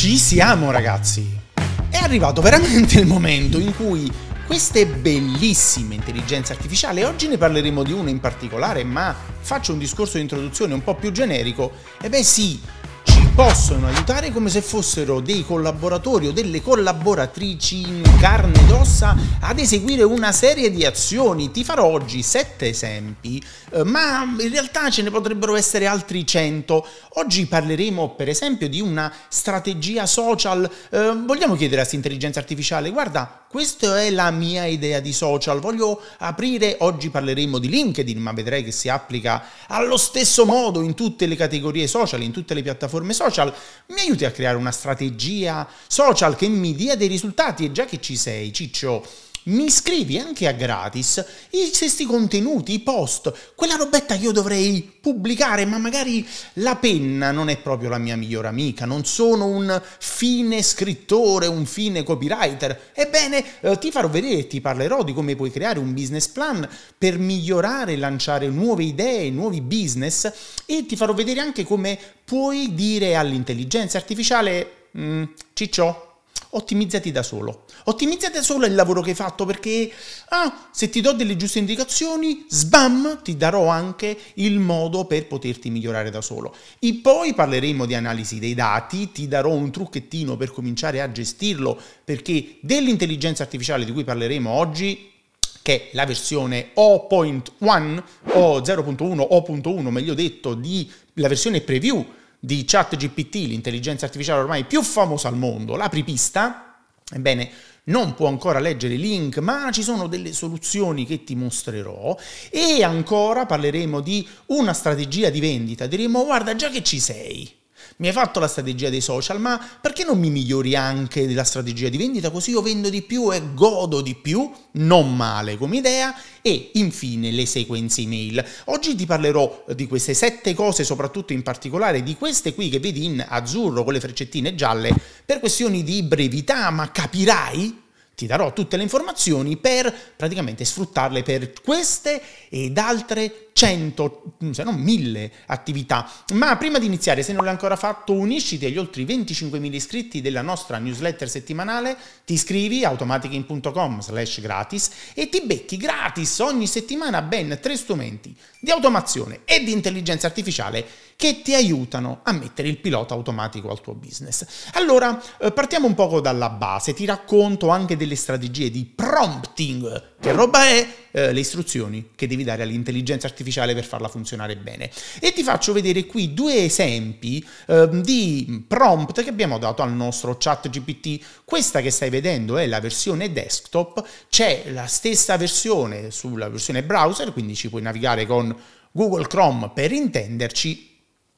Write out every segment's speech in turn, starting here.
Ci siamo ragazzi! È arrivato veramente il momento in cui queste bellissime intelligenze artificiali, oggi ne parleremo di una in particolare, ma faccio un discorso di introduzione un po' più generico, e beh sì, possono aiutare come se fossero dei collaboratori o delle collaboratrici in carne ed ossa ad eseguire una serie di azioni. Ti farò oggi sette esempi, eh, ma in realtà ce ne potrebbero essere altri cento. Oggi parleremo per esempio di una strategia social. Eh, vogliamo chiedere a questa intelligenza artificiale, guarda, questa è la mia idea di social, voglio aprire, oggi parleremo di LinkedIn, ma vedrai che si applica allo stesso modo in tutte le categorie social, in tutte le piattaforme social, mi aiuti a creare una strategia social che mi dia dei risultati e già che ci sei, Ciccio, mi iscrivi anche a gratis i stessi contenuti, i post, quella robetta che io dovrei pubblicare, ma magari la penna non è proprio la mia migliore amica, non sono un fine scrittore, un fine copywriter. Ebbene, eh, ti farò vedere, e ti parlerò di come puoi creare un business plan per migliorare e lanciare nuove idee, nuovi business e ti farò vedere anche come puoi dire all'intelligenza artificiale mm, ciccio ottimizzati da solo. Ottimizzati da solo il lavoro che hai fatto perché ah, se ti do delle giuste indicazioni, sbam, ti darò anche il modo per poterti migliorare da solo. E poi parleremo di analisi dei dati, ti darò un trucchettino per cominciare a gestirlo perché dell'intelligenza artificiale di cui parleremo oggi che è la versione 0.1 o 0.1 o.1 meglio detto di la versione preview di ChatGPT, l'intelligenza artificiale ormai più famosa al mondo, l'apripista, ebbene non può ancora leggere i link, ma ci sono delle soluzioni che ti mostrerò e ancora parleremo di una strategia di vendita, diremo guarda già che ci sei, mi hai fatto la strategia dei social, ma perché non mi migliori anche la strategia di vendita? Così io vendo di più e godo di più, non male come idea. E infine le sequenze email. Oggi ti parlerò di queste sette cose, soprattutto in particolare di queste qui che vedi in azzurro con le freccettine gialle, per questioni di brevità, ma capirai ti darò tutte le informazioni per praticamente sfruttarle per queste ed altre 100, se non 1000 attività. Ma prima di iniziare, se non l'hai ancora fatto, unisciti agli oltre 25.000 iscritti della nostra newsletter settimanale, ti iscrivi automaticin.com slash gratis e ti becchi gratis ogni settimana ben tre strumenti di automazione e di intelligenza artificiale che ti aiutano a mettere il pilota automatico al tuo business. Allora, eh, partiamo un poco dalla base, ti racconto anche delle strategie di prompting. Che roba è? Eh, le istruzioni che devi dare all'intelligenza artificiale per farla funzionare bene. E ti faccio vedere qui due esempi eh, di prompt che abbiamo dato al nostro chat GPT. Questa che stai vedendo è la versione desktop, c'è la stessa versione sulla versione browser, quindi ci puoi navigare con Google Chrome per intenderci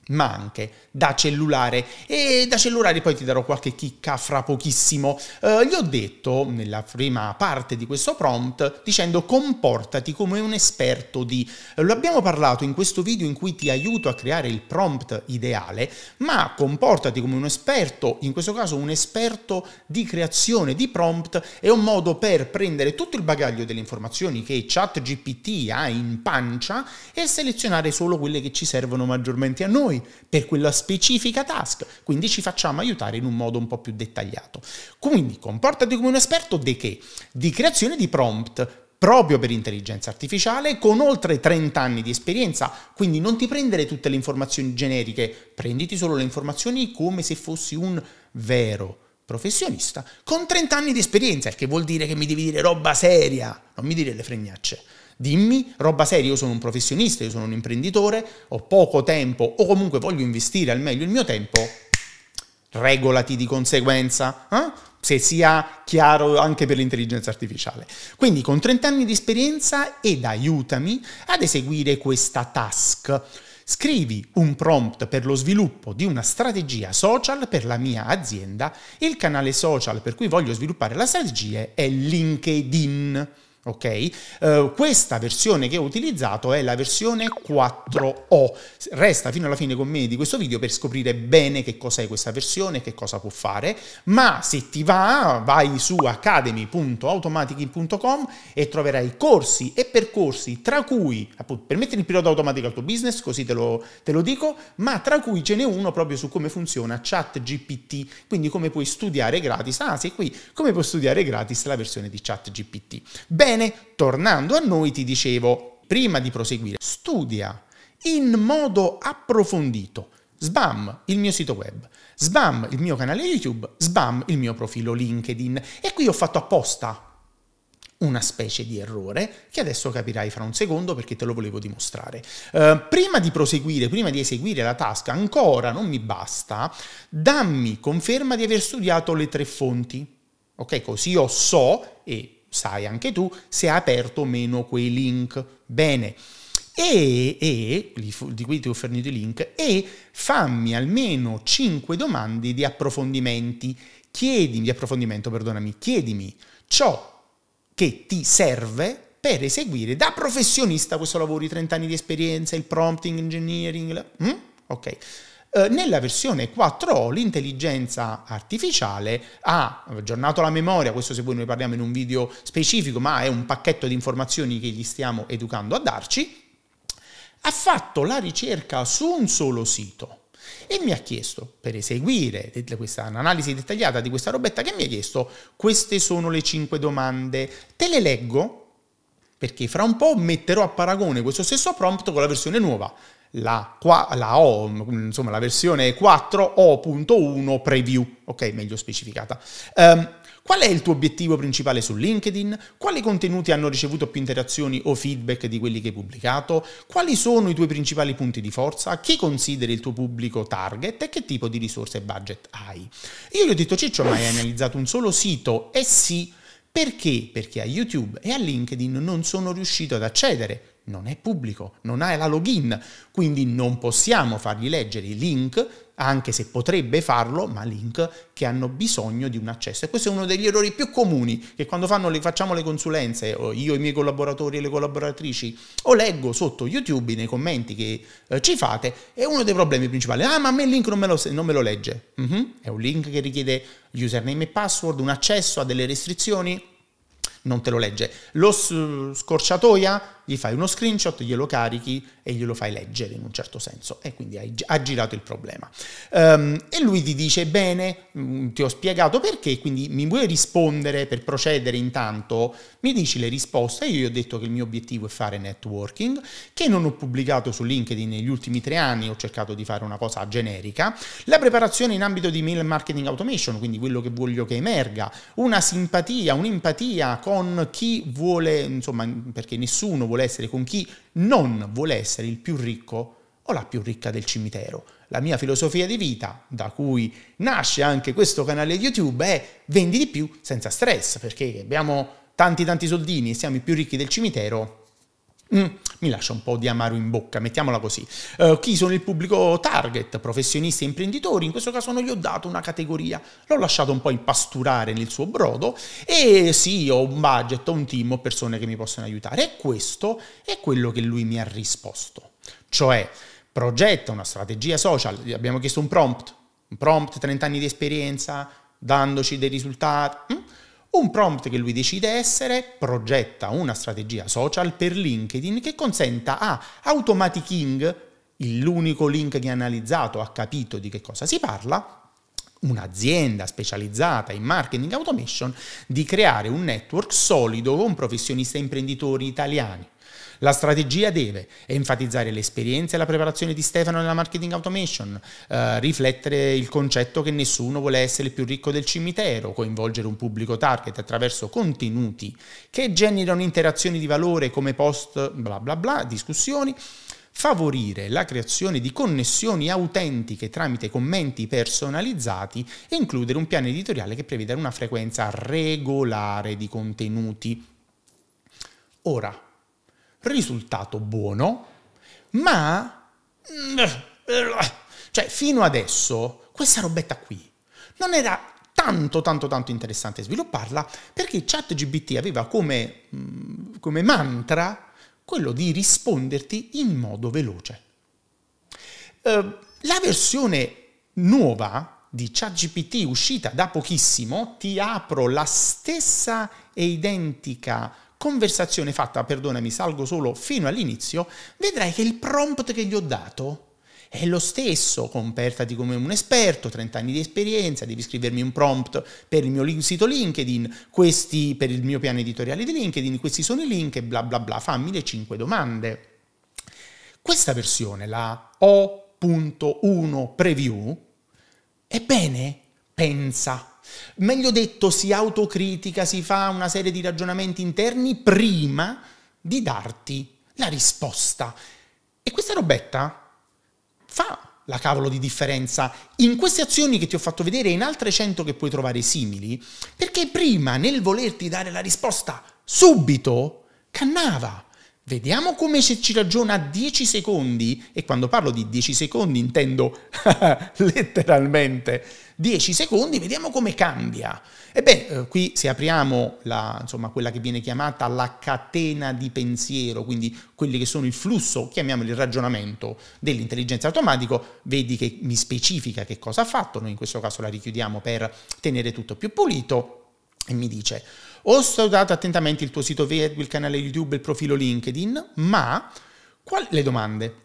ma anche da cellulare e da cellulare poi ti darò qualche chicca fra pochissimo. Eh, gli ho detto nella prima parte di questo prompt dicendo comportati come un esperto di... Eh, lo abbiamo parlato in questo video in cui ti aiuto a creare il prompt ideale, ma comportati come un esperto, in questo caso un esperto di creazione di prompt è un modo per prendere tutto il bagaglio delle informazioni che ChatGPT ha in pancia e selezionare solo quelle che ci servono maggiormente a noi noi per quella specifica task, quindi ci facciamo aiutare in un modo un po' più dettagliato. Quindi comportati come un esperto di che? Di creazione di prompt proprio per intelligenza artificiale con oltre 30 anni di esperienza, quindi non ti prendere tutte le informazioni generiche, prenditi solo le informazioni come se fossi un vero professionista con 30 anni di esperienza, il che vuol dire che mi devi dire roba seria, non mi dire le fregnacce. Dimmi roba seria, io sono un professionista, io sono un imprenditore, ho poco tempo o comunque voglio investire al meglio il mio tempo, regolati di conseguenza, eh? se sia chiaro anche per l'intelligenza artificiale. Quindi con 30 anni di esperienza ed aiutami ad eseguire questa task. Scrivi un prompt per lo sviluppo di una strategia social per la mia azienda. Il canale social per cui voglio sviluppare la strategia è LinkedIn ok? Uh, questa versione che ho utilizzato è la versione 4O. Resta fino alla fine con me di questo video per scoprire bene che cos'è questa versione, e che cosa può fare, ma se ti va vai su academy.automatic.com e troverai corsi e percorsi tra cui, appunto, per mettere il pilota automatico al tuo business, così te lo, te lo dico, ma tra cui ce n'è uno proprio su come funziona ChatGPT, quindi come puoi studiare gratis, anzi ah, qui, come puoi studiare gratis la versione di ChatGPT. Bene, Bene, tornando a noi ti dicevo, prima di proseguire, studia in modo approfondito Sbam, il mio sito web, Sbam, il mio canale YouTube, Sbam, il mio profilo LinkedIn. E qui ho fatto apposta una specie di errore che adesso capirai fra un secondo perché te lo volevo dimostrare. Eh, prima di proseguire, prima di eseguire la task, ancora non mi basta, dammi conferma di aver studiato le tre fonti. Ok, così io so e sai anche tu, se ha aperto o meno quei link. Bene. E, e, di cui ti ho fornito i link, e fammi almeno 5 domande di approfondimenti. Chiedimi, di approfondimento, perdonami, chiedimi ciò che ti serve per eseguire da professionista questo lavoro, i 30 anni di esperienza, il prompting engineering. Mm? Ok. Eh, nella versione 4 l'intelligenza artificiale ha aggiornato la memoria, questo se voi ne parliamo in un video specifico, ma è un pacchetto di informazioni che gli stiamo educando a darci, ha fatto la ricerca su un solo sito e mi ha chiesto, per eseguire questa, un'analisi dettagliata di questa robetta, che mi ha chiesto, queste sono le 5 domande, te le leggo perché fra un po' metterò a paragone questo stesso prompt con la versione nuova la, la, o, insomma, la versione 4.0.1 preview, ok, meglio specificata. Um, Qual è il tuo obiettivo principale su LinkedIn? Quali contenuti hanno ricevuto più interazioni o feedback di quelli che hai pubblicato? Quali sono i tuoi principali punti di forza? Chi consideri il tuo pubblico target e che tipo di risorse e budget hai? Io gli ho detto Ciccio, ma hai analizzato un solo sito? E eh sì, perché? Perché a YouTube e a LinkedIn non sono riuscito ad accedere non è pubblico, non ha la login, quindi non possiamo fargli leggere i link, anche se potrebbe farlo, ma link che hanno bisogno di un accesso. E questo è uno degli errori più comuni che quando le, facciamo le consulenze, io, i miei collaboratori e le collaboratrici, o leggo sotto YouTube nei commenti che eh, ci fate, è uno dei problemi principali. Ah, ma a me il link non me lo, non me lo legge. Mm-hmm. È un link che richiede username e password, un accesso a delle restrizioni, non te lo legge. Lo scorciatoia gli fai uno screenshot, glielo carichi e glielo fai leggere in un certo senso e quindi hai, ha girato il problema. Um, e lui ti dice bene, mm, ti ho spiegato perché, quindi mi vuoi rispondere per procedere intanto? Mi dici le risposte, io gli ho detto che il mio obiettivo è fare networking, che non ho pubblicato su LinkedIn negli ultimi tre anni, ho cercato di fare una cosa generica, la preparazione in ambito di mail marketing automation, quindi quello che voglio che emerga, una simpatia, un'empatia con chi vuole, insomma, perché nessuno vuole vuole essere, con chi non vuole essere il più ricco o la più ricca del cimitero. La mia filosofia di vita, da cui nasce anche questo canale YouTube, è vendi di più senza stress, perché abbiamo tanti tanti soldini e siamo i più ricchi del cimitero, Mm, mi lascia un po' di amaro in bocca, mettiamola così. Uh, chi sono il pubblico target? Professionisti e imprenditori, in questo caso non gli ho dato una categoria, l'ho lasciato un po' impasturare nel suo brodo e sì, ho un budget, ho un team, ho persone che mi possono aiutare e questo è quello che lui mi ha risposto. Cioè, progetta una strategia social, gli abbiamo chiesto un prompt, un prompt 30 anni di esperienza, dandoci dei risultati. Mm? Un prompt che lui decide essere progetta una strategia social per LinkedIn che consenta a Automatic l'unico link che ha analizzato, ha capito di che cosa si parla, un'azienda specializzata in marketing automation di creare un network solido con professionisti e imprenditori italiani la strategia deve enfatizzare l'esperienza e la preparazione di Stefano nella marketing automation, eh, riflettere il concetto che nessuno vuole essere più ricco del cimitero, coinvolgere un pubblico target attraverso contenuti che generano interazioni di valore come post bla bla bla, discussioni, favorire la creazione di connessioni autentiche tramite commenti personalizzati e includere un piano editoriale che preveda una frequenza regolare di contenuti. Ora, risultato buono, ma... Mm, cioè, fino adesso, questa robetta qui non era tanto, tanto, tanto interessante svilupparla perché ChatGBT aveva come, mm, come mantra quello di risponderti in modo veloce. Eh, la versione nuova di ChatGPT uscita da pochissimo, ti apro la stessa e identica conversazione fatta, perdonami, salgo solo fino all'inizio, vedrai che il prompt che gli ho dato è lo stesso, comportati come un esperto, 30 anni di esperienza, devi scrivermi un prompt per il mio sito LinkedIn, questi per il mio piano editoriale di LinkedIn, questi sono i link e bla bla bla, fammi le 5 domande. Questa versione, la O.1 preview, ebbene, pensa Meglio detto, si autocritica, si fa una serie di ragionamenti interni prima di darti la risposta. E questa robetta fa la cavolo di differenza in queste azioni che ti ho fatto vedere e in altre 100 che puoi trovare simili, perché prima nel volerti dare la risposta subito, cannava, Vediamo come se ci ragiona 10 secondi, e quando parlo di 10 secondi intendo letteralmente 10 secondi, vediamo come cambia. Ebbene, eh, qui se apriamo la, insomma, quella che viene chiamata la catena di pensiero, quindi quelli che sono il flusso, chiamiamolo il ragionamento dell'intelligenza automatica, vedi che mi specifica che cosa ha fatto, noi in questo caso la richiudiamo per tenere tutto più pulito, e mi dice ho studiato attentamente il tuo sito web, il canale YouTube, il profilo LinkedIn, ma qual- le domande.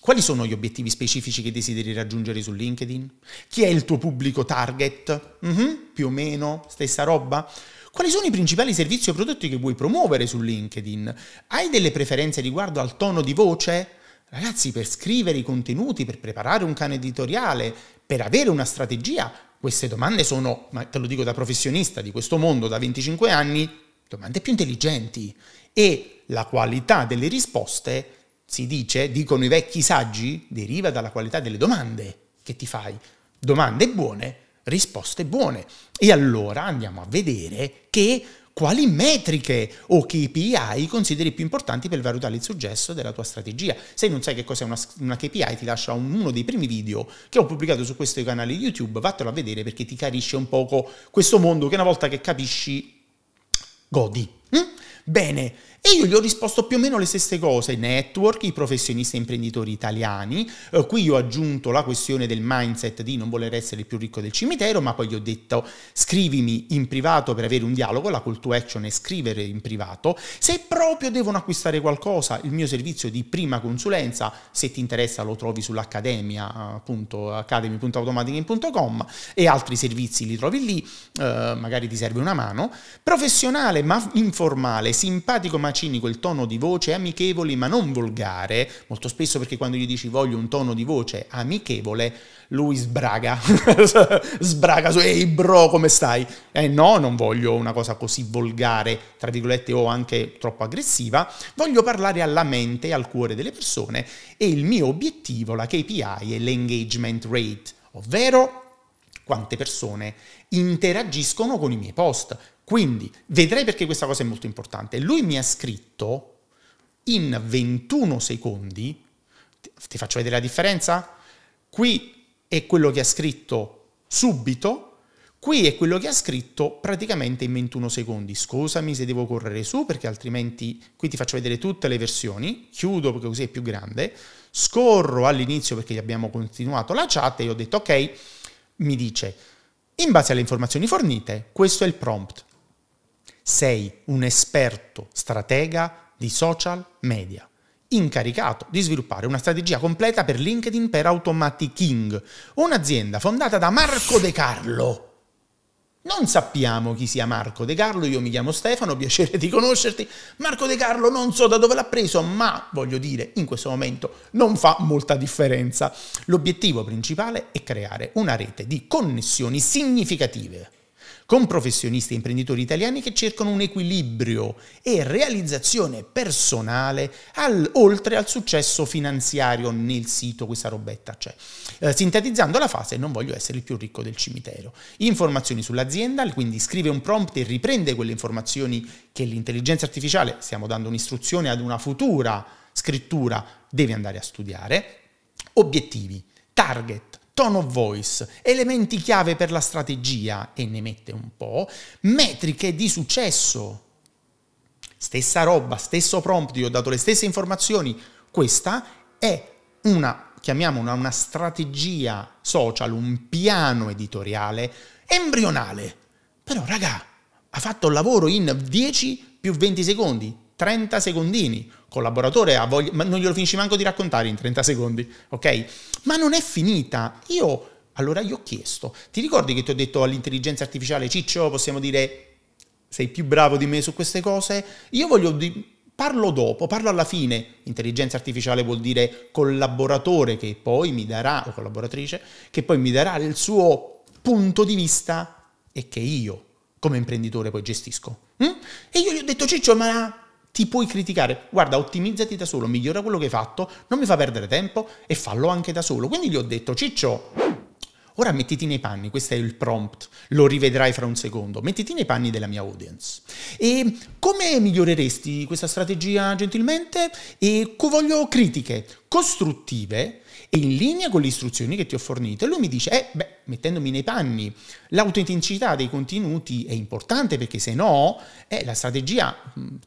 Quali sono gli obiettivi specifici che desideri raggiungere su LinkedIn? Chi è il tuo pubblico target? Mm-hmm, più o meno, stessa roba? Quali sono i principali servizi o prodotti che vuoi promuovere su LinkedIn? Hai delle preferenze riguardo al tono di voce? Ragazzi, per scrivere i contenuti, per preparare un cane editoriale, per avere una strategia, queste domande sono, ma te lo dico da professionista di questo mondo da 25 anni, domande più intelligenti e la qualità delle risposte, si dice, dicono i vecchi saggi, deriva dalla qualità delle domande che ti fai. Domande buone, risposte buone. E allora andiamo a vedere che quali metriche o KPI consideri più importanti per valutare il successo della tua strategia. Se non sai che cos'è una, una KPI, ti lascio uno dei primi video che ho pubblicato su questo canale YouTube, vattelo a vedere perché ti carisce un poco questo mondo che una volta che capisci godi. Mm? Bene, e io gli ho risposto più o meno le stesse cose, network, i professionisti e imprenditori italiani, eh, qui ho aggiunto la questione del mindset di non voler essere il più ricco del cimitero, ma poi gli ho detto scrivimi in privato per avere un dialogo, la call to action è scrivere in privato, se proprio devono acquistare qualcosa, il mio servizio di prima consulenza, se ti interessa lo trovi sull'accademia, appunto academy.automaticing.com e altri servizi li trovi lì, eh, magari ti serve una mano, professionale ma informale, simpatico Macini, quel tono di voce amichevole ma non volgare, molto spesso perché quando gli dici voglio un tono di voce amichevole, lui sbraga, sbraga su, ehi bro come stai? Eh no, non voglio una cosa così volgare, tra virgolette o anche troppo aggressiva, voglio parlare alla mente e al cuore delle persone e il mio obiettivo, la KPI, è l'engagement rate, ovvero quante persone interagiscono con i miei post, quindi vedrai perché questa cosa è molto importante. Lui mi ha scritto in 21 secondi, ti faccio vedere la differenza? Qui è quello che ha scritto subito, qui è quello che ha scritto praticamente in 21 secondi. Scusami se devo correre su perché altrimenti qui ti faccio vedere tutte le versioni, chiudo perché così è più grande, scorro all'inizio perché abbiamo continuato la chat e ho detto ok, mi dice in base alle informazioni fornite questo è il prompt sei un esperto stratega di social media incaricato di sviluppare una strategia completa per LinkedIn per Automatic un'azienda fondata da Marco De Carlo. Non sappiamo chi sia Marco De Carlo, io mi chiamo Stefano, piacere di conoscerti. Marco De Carlo non so da dove l'ha preso, ma voglio dire, in questo momento non fa molta differenza. L'obiettivo principale è creare una rete di connessioni significative con professionisti e imprenditori italiani che cercano un equilibrio e realizzazione personale al, oltre al successo finanziario nel sito, questa robetta c'è. Eh, sintetizzando la fase, non voglio essere il più ricco del cimitero. Informazioni sull'azienda, quindi scrive un prompt e riprende quelle informazioni che l'intelligenza artificiale, stiamo dando un'istruzione ad una futura scrittura, deve andare a studiare. Obiettivi, target, tone of voice, elementi chiave per la strategia, e ne mette un po', metriche di successo. Stessa roba, stesso prompt, io ho dato le stesse informazioni. Questa è una, chiamiamola una strategia social, un piano editoriale embrionale. Però, raga, ha fatto il lavoro in 10 più 20 secondi, 30 secondini. Collaboratore, ha voglia, ma non glielo finisci manco di raccontare in 30 secondi, ok? Ma non è finita. Io, allora gli ho chiesto, ti ricordi che ti ho detto all'intelligenza artificiale, Ciccio, possiamo dire, sei più bravo di me su queste cose? Io voglio... Di- parlo dopo, parlo alla fine. Intelligenza artificiale vuol dire collaboratore che poi mi darà, o collaboratrice, che poi mi darà il suo punto di vista e che io, come imprenditore, poi gestisco. Mm? E io gli ho detto, Ciccio, ma ti puoi criticare, guarda, ottimizzati da solo, migliora quello che hai fatto, non mi fa perdere tempo e fallo anche da solo. Quindi gli ho detto, Ciccio, Ora mettiti nei panni, questo è il prompt, lo rivedrai fra un secondo, mettiti nei panni della mia audience. E come miglioreresti questa strategia gentilmente? E voglio critiche costruttive e in linea con le istruzioni che ti ho fornito. E lui mi dice, eh, beh, mettendomi nei panni, l'autenticità dei contenuti è importante perché se no, eh, la strategia,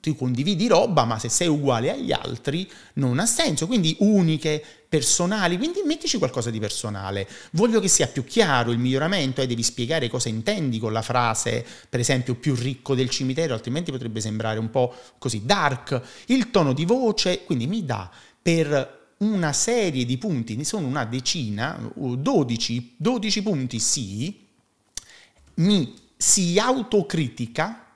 tu condividi roba, ma se sei uguale agli altri non ha senso. Quindi uniche, personali, quindi mettici qualcosa di personale. Voglio che sia più chiaro il miglioramento e eh, devi spiegare cosa intendi con la frase, per esempio, più ricco del cimitero, altrimenti potrebbe sembrare un po' così dark. Il tono di voce, quindi mi dà per una serie di punti, ne sono una decina, 12, 12 punti sì, mi si autocritica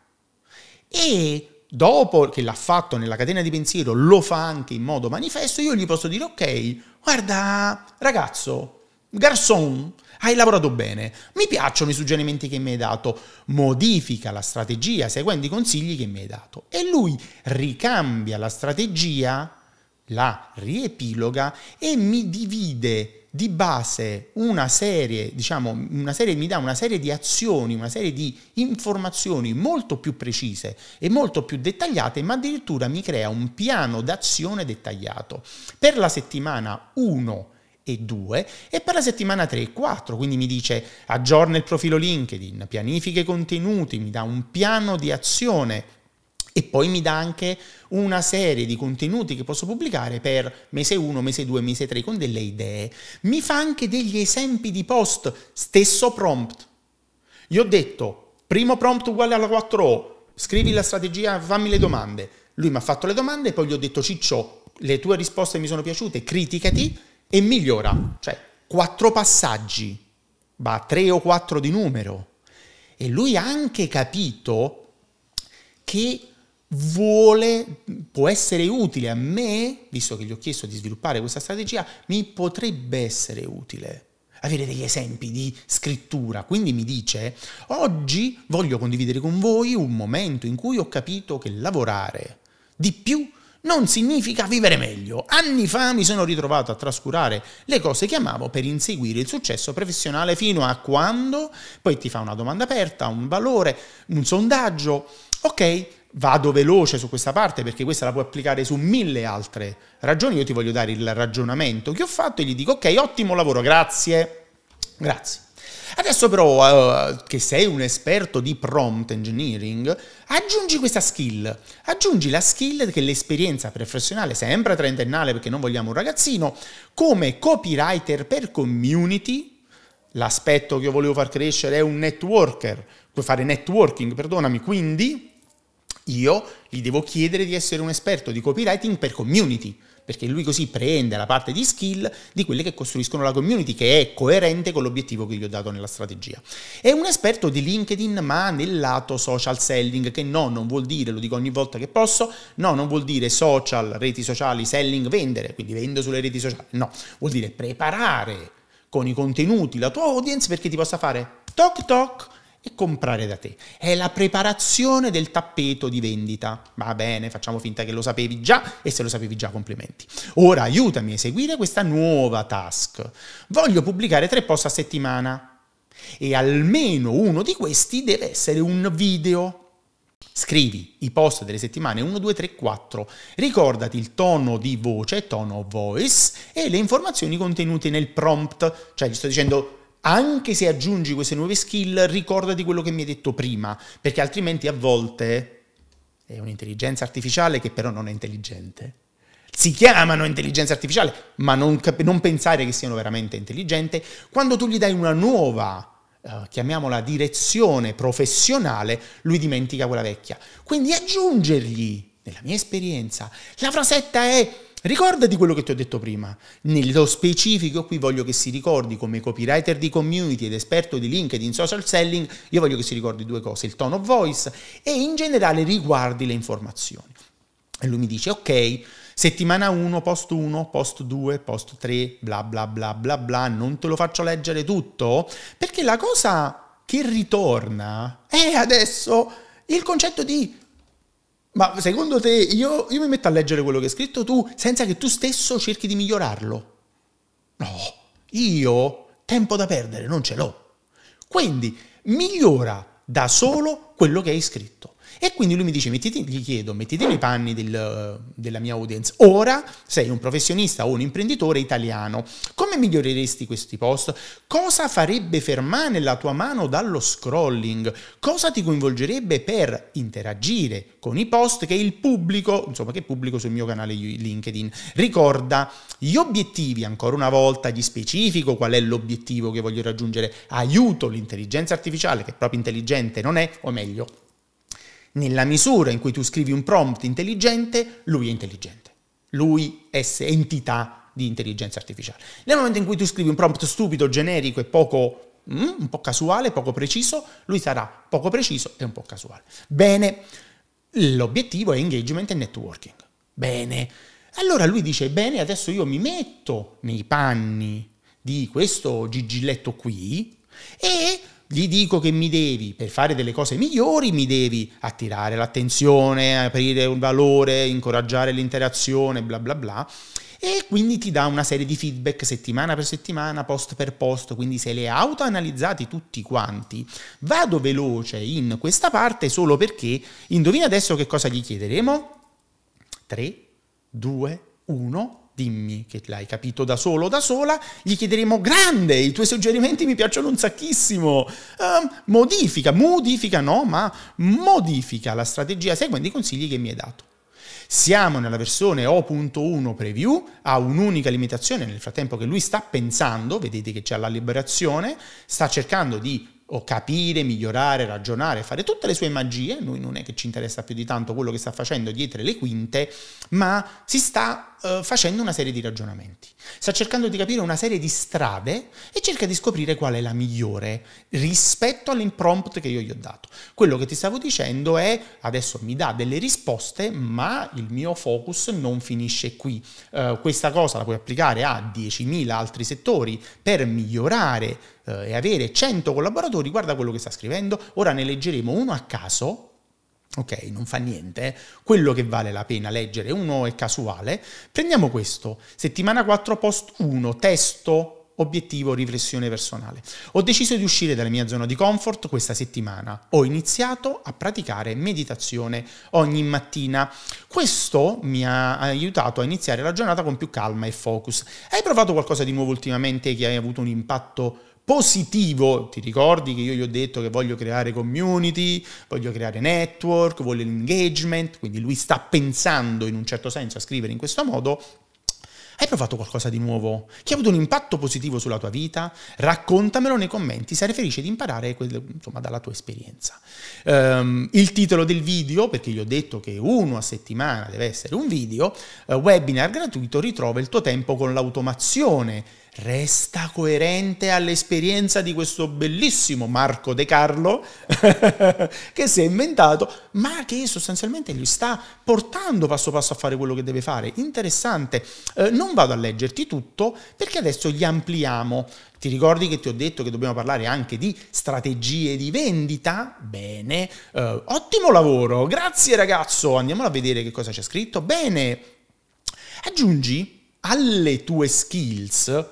e dopo che l'ha fatto nella catena di pensiero lo fa anche in modo manifesto, io gli posso dire ok, guarda ragazzo, garçon, hai lavorato bene, mi piacciono i suggerimenti che mi hai dato, modifica la strategia seguendo i consigli che mi hai dato e lui ricambia la strategia, la riepiloga e mi divide di base una serie, diciamo, una serie, mi dà una serie di azioni, una serie di informazioni molto più precise e molto più dettagliate, ma addirittura mi crea un piano d'azione dettagliato per la settimana 1 e 2 e per la settimana 3 e 4, quindi mi dice aggiorna il profilo LinkedIn, pianifica i contenuti, mi dà un piano di azione e poi mi dà anche una serie di contenuti che posso pubblicare per mese 1, mese 2, mese 3 con delle idee. Mi fa anche degli esempi di post, stesso prompt. Gli ho detto, primo prompt uguale alla 4O, scrivi la strategia, fammi le domande. Lui mi ha fatto le domande e poi gli ho detto, Ciccio, le tue risposte mi sono piaciute, criticati e migliora. Cioè, quattro passaggi, va tre o quattro di numero. E lui ha anche capito che vuole, può essere utile a me, visto che gli ho chiesto di sviluppare questa strategia, mi potrebbe essere utile avere degli esempi di scrittura. Quindi mi dice, oggi voglio condividere con voi un momento in cui ho capito che lavorare di più non significa vivere meglio. Anni fa mi sono ritrovato a trascurare le cose che amavo per inseguire il successo professionale fino a quando poi ti fa una domanda aperta, un valore, un sondaggio. Ok, vado veloce su questa parte perché questa la puoi applicare su mille altre ragioni, io ti voglio dare il ragionamento che ho fatto e gli dico ok, ottimo lavoro, grazie, grazie. Adesso però uh, che sei un esperto di prompt engineering, aggiungi questa skill, aggiungi la skill che l'esperienza professionale, sempre trentennale perché non vogliamo un ragazzino, come copywriter per community, l'aspetto che io volevo far crescere è un networker, puoi fare networking, perdonami, quindi io gli devo chiedere di essere un esperto di copywriting per community, perché lui così prende la parte di skill di quelle che costruiscono la community, che è coerente con l'obiettivo che gli ho dato nella strategia. È un esperto di LinkedIn, ma nel lato social selling, che no, non vuol dire, lo dico ogni volta che posso, no, non vuol dire social, reti sociali, selling, vendere, quindi vendo sulle reti sociali, no, vuol dire preparare con i contenuti la tua audience perché ti possa fare toc toc e comprare da te. È la preparazione del tappeto di vendita. Va bene, facciamo finta che lo sapevi già e se lo sapevi già complimenti. Ora aiutami a eseguire questa nuova task. Voglio pubblicare tre post a settimana e almeno uno di questi deve essere un video. Scrivi i post delle settimane 1, 2, 3, 4. Ricordati il tono di voce, tono voice e le informazioni contenute nel prompt. Cioè, gli sto dicendo anche se aggiungi queste nuove skill, ricordati quello che mi hai detto prima, perché altrimenti a volte è un'intelligenza artificiale che però non è intelligente. Si chiamano intelligenza artificiale, ma non, cap- non pensare che siano veramente intelligenti. Quando tu gli dai una nuova Uh, chiamiamola direzione professionale, lui dimentica quella vecchia. Quindi aggiungergli, nella mia esperienza, la frasetta è Ricordati quello che ti ho detto prima. Nello specifico qui voglio che si ricordi come copywriter di community ed esperto di LinkedIn social selling, io voglio che si ricordi due cose, il tone of voice e in generale riguardi le informazioni. E lui mi dice, ok, settimana 1, post 1, post 2, post 3, bla bla bla bla bla, non te lo faccio leggere tutto, perché la cosa che ritorna è adesso il concetto di ma secondo te io, io, mi metto a leggere quello che hai scritto tu senza che tu stesso cerchi di migliorarlo? No, io tempo da perdere non ce l'ho. Quindi migliora da solo quello che hai scritto. E quindi lui mi dice, mettiti, gli chiedo, mettiti nei panni del, della mia audience, ora sei un professionista o un imprenditore italiano, come miglioreresti questi post? Cosa farebbe fermare la tua mano dallo scrolling? Cosa ti coinvolgerebbe per interagire con i post che il pubblico, insomma che pubblico sul mio canale LinkedIn, ricorda gli obiettivi, ancora una volta gli specifico qual è l'obiettivo che voglio raggiungere, aiuto l'intelligenza artificiale che è proprio intelligente non è, o meglio nella misura in cui tu scrivi un prompt intelligente, lui è intelligente. Lui è entità di intelligenza artificiale. Nel momento in cui tu scrivi un prompt stupido, generico e poco mm, un po' casuale, poco preciso, lui sarà poco preciso e un po' casuale. Bene, l'obiettivo è engagement e networking. Bene. Allora lui dice, bene, adesso io mi metto nei panni di questo gigilletto qui e gli dico che mi devi, per fare delle cose migliori, mi devi attirare l'attenzione, aprire un valore, incoraggiare l'interazione, bla bla bla. E quindi ti dà una serie di feedback settimana per settimana, post per post, quindi se le auto analizzati tutti quanti, vado veloce in questa parte solo perché indovina adesso che cosa gli chiederemo? 3, 2, 1, dimmi che l'hai capito da solo o da sola, gli chiederemo grande, i tuoi suggerimenti mi piacciono un sacchissimo, um, modifica, modifica no, ma modifica la strategia seguendo i consigli che mi hai dato. Siamo nella versione O.1 preview, ha un'unica limitazione nel frattempo che lui sta pensando, vedete che c'è la liberazione, sta cercando di o capire, migliorare, ragionare, fare tutte le sue magie, noi non è che ci interessa più di tanto quello che sta facendo dietro le quinte, ma si sta eh, facendo una serie di ragionamenti. Sta cercando di capire una serie di strade e cerca di scoprire qual è la migliore rispetto all'imprompt che io gli ho dato. Quello che ti stavo dicendo è adesso mi dà delle risposte, ma il mio focus non finisce qui. Eh, questa cosa la puoi applicare a 10.000 altri settori per migliorare eh, e avere 100 collaboratori. Guarda quello che sta scrivendo. Ora ne leggeremo uno a caso ok, non fa niente, eh. quello che vale la pena leggere, uno è casuale, prendiamo questo, settimana 4 post 1, testo, obiettivo, riflessione personale. Ho deciso di uscire dalla mia zona di comfort questa settimana, ho iniziato a praticare meditazione ogni mattina, questo mi ha aiutato a iniziare la giornata con più calma e focus. Hai provato qualcosa di nuovo ultimamente che hai avuto un impatto positivo, ti ricordi che io gli ho detto che voglio creare community, voglio creare network, voglio l'engagement, quindi lui sta pensando in un certo senso a scrivere in questo modo, hai provato qualcosa di nuovo? Che ha avuto un impatto positivo sulla tua vita? Raccontamelo nei commenti, sarei felice di imparare insomma, dalla tua esperienza. Um, il titolo del video, perché gli ho detto che uno a settimana deve essere un video, uh, webinar gratuito ritrova il tuo tempo con l'automazione resta coerente all'esperienza di questo bellissimo Marco De Carlo che si è inventato, ma che sostanzialmente gli sta portando passo passo a fare quello che deve fare. Interessante. Eh, non vado a leggerti tutto perché adesso gli ampliamo. Ti ricordi che ti ho detto che dobbiamo parlare anche di strategie di vendita? Bene, eh, ottimo lavoro, grazie ragazzo. Andiamo a vedere che cosa c'è scritto. Bene, aggiungi alle tue skills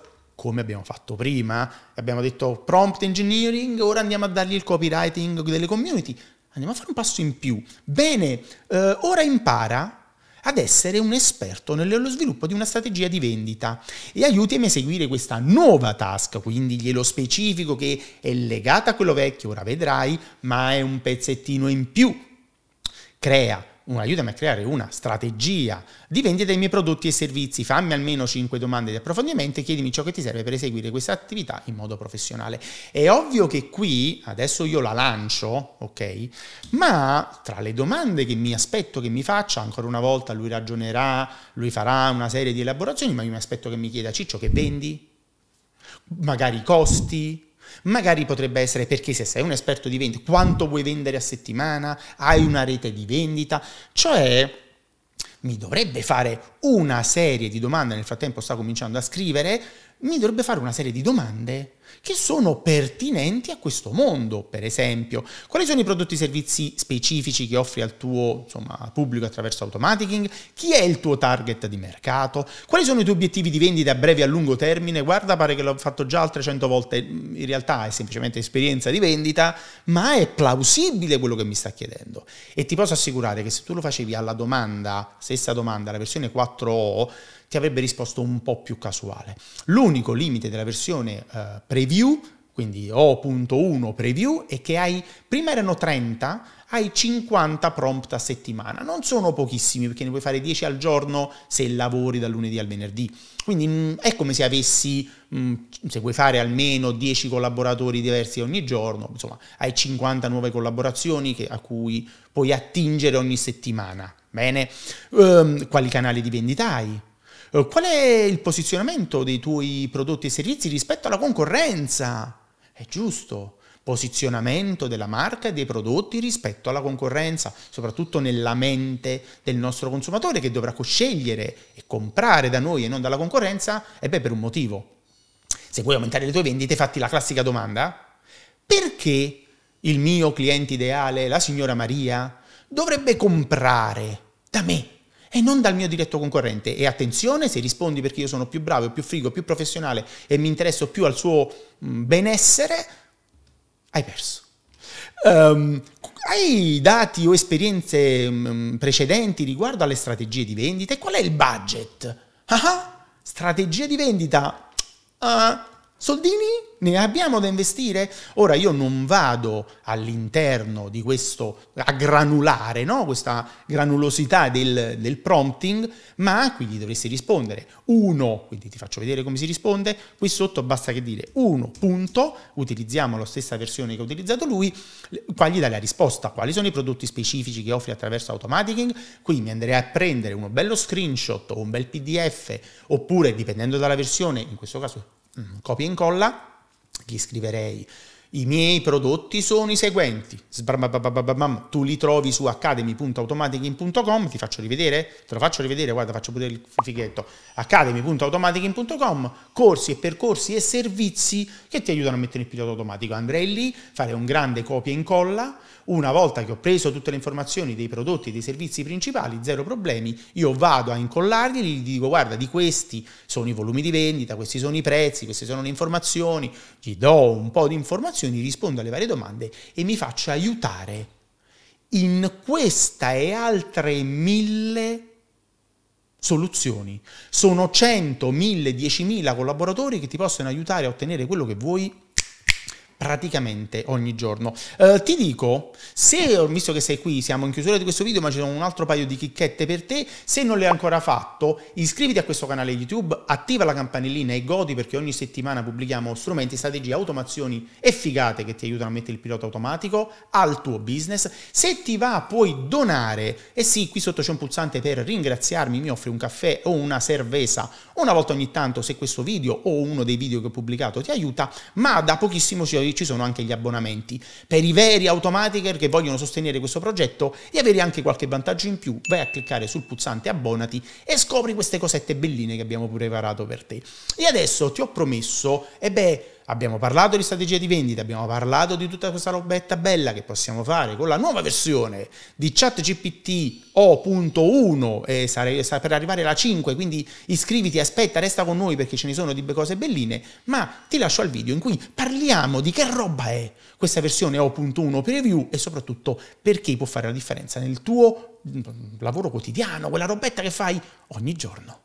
come abbiamo fatto prima. Abbiamo detto prompt engineering, ora andiamo a dargli il copywriting delle community. Andiamo a fare un passo in più. Bene, eh, ora impara ad essere un esperto nello sviluppo di una strategia di vendita e aiutami a seguire questa nuova task, quindi glielo specifico che è legata a quello vecchio, ora vedrai, ma è un pezzettino in più. Crea aiutami a creare una strategia di vendita dei miei prodotti e servizi. Fammi almeno 5 domande di approfondimento e chiedimi ciò che ti serve per eseguire questa attività in modo professionale. È ovvio che qui, adesso io la lancio, ok? Ma tra le domande che mi aspetto che mi faccia, ancora una volta lui ragionerà, lui farà una serie di elaborazioni, ma io mi aspetto che mi chieda Ciccio che vendi, magari i costi, Magari potrebbe essere perché se sei un esperto di vendita, quanto vuoi vendere a settimana, hai una rete di vendita, cioè mi dovrebbe fare una serie di domande, nel frattempo sta cominciando a scrivere, mi dovrebbe fare una serie di domande che sono pertinenti a questo mondo, per esempio. Quali sono i prodotti e servizi specifici che offri al tuo insomma, pubblico attraverso automaticing? Chi è il tuo target di mercato? Quali sono i tuoi obiettivi di vendita a breve e a lungo termine? Guarda, pare che l'ho fatto già altre 100 volte, mm, in realtà è semplicemente esperienza di vendita, ma è plausibile quello che mi sta chiedendo. E ti posso assicurare che se tu lo facevi alla domanda, stessa domanda, la versione 4O, ti avrebbe risposto un po' più casuale. L'unico limite della versione eh, preview quindi O.1 preview, è che hai, prima erano 30, hai 50 prompt a settimana. Non sono pochissimi perché ne puoi fare 10 al giorno se lavori dal lunedì al venerdì. Quindi mm, è come se avessi, mm, se vuoi fare almeno 10 collaboratori diversi ogni giorno, insomma hai 50 nuove collaborazioni che, a cui puoi attingere ogni settimana. Bene, um, quali canali di vendita hai? Eh, qual è il posizionamento dei tuoi prodotti e servizi rispetto alla concorrenza? È giusto posizionamento della marca e dei prodotti rispetto alla concorrenza, soprattutto nella mente del nostro consumatore che dovrà scegliere e comprare da noi e non dalla concorrenza, e beh per un motivo. Se vuoi aumentare le tue vendite, fatti la classica domanda, perché il mio cliente ideale, la signora Maria, dovrebbe comprare da me? e non dal mio diretto concorrente. E attenzione, se rispondi perché io sono più bravo, più figo, più professionale e mi interesso più al suo benessere, hai perso. Um, hai dati o esperienze precedenti riguardo alle strategie di vendita? E qual è il budget? Ah, strategie di vendita? Ah, Soldini ne abbiamo da investire? Ora io non vado all'interno di questo a granulare, no? questa granulosità del, del, prompting, ma quindi dovresti rispondere 1, quindi ti faccio vedere come si risponde, qui sotto basta che dire 1 punto, utilizziamo la stessa versione che ha utilizzato lui, qua gli dà la risposta, quali sono i prodotti specifici che offri attraverso automaticing, qui mi andrei a prendere uno bello screenshot o un bel pdf, oppure dipendendo dalla versione, in questo caso Mm, copia e incolla, gli scriverei i miei prodotti sono i seguenti. Tu li trovi su academy.automaticin.com, ti faccio rivedere, te lo faccio rivedere, guarda, faccio pure il fighetto. academy.automaticin.com, corsi e percorsi e servizi che ti aiutano a mettere in pilota automatico. Andrei lì, fare un grande copia e incolla. Una volta che ho preso tutte le informazioni dei prodotti e dei servizi principali, zero problemi, io vado a incollarli, gli dico guarda, di questi sono i volumi di vendita, questi sono i prezzi, queste sono le informazioni, gli do un po' di informazioni lezioni, rispondo alle varie domande e mi faccio aiutare in questa e altre mille soluzioni. Sono 100, 1000, 10.000 collaboratori che ti possono aiutare a ottenere quello che vuoi praticamente ogni giorno. Uh, ti dico, se, visto che sei qui, siamo in chiusura di questo video, ma ci sono un altro paio di chicchette per te, se non le hai ancora fatto, iscriviti a questo canale YouTube, attiva la campanellina e godi perché ogni settimana pubblichiamo strumenti, strategie, automazioni e figate che ti aiutano a mettere il pilota automatico al tuo business. Se ti va puoi donare, e sì, qui sotto c'è un pulsante per ringraziarmi, mi offri un caffè o una cervesa una volta ogni tanto se questo video o uno dei video che ho pubblicato ti aiuta, ma da pochissimo ci ci sono anche gli abbonamenti per i veri automaker che vogliono sostenere questo progetto e avere anche qualche vantaggio in più. Vai a cliccare sul pulsante abbonati e scopri queste cosette belline che abbiamo preparato per te. E adesso ti ho promesso, e beh, abbiamo parlato di strategia di vendita, abbiamo parlato di tutta questa robetta bella che possiamo fare con la nuova versione di ChatGPT O.1 eh, per arrivare alla 5, quindi iscriviti, aspetta, resta con noi perché ce ne sono di cose belline, ma ti lascio al video in cui parliamo di che roba è questa versione O.1 preview e soprattutto perché può fare la differenza nel tuo lavoro quotidiano, quella robetta che fai ogni giorno.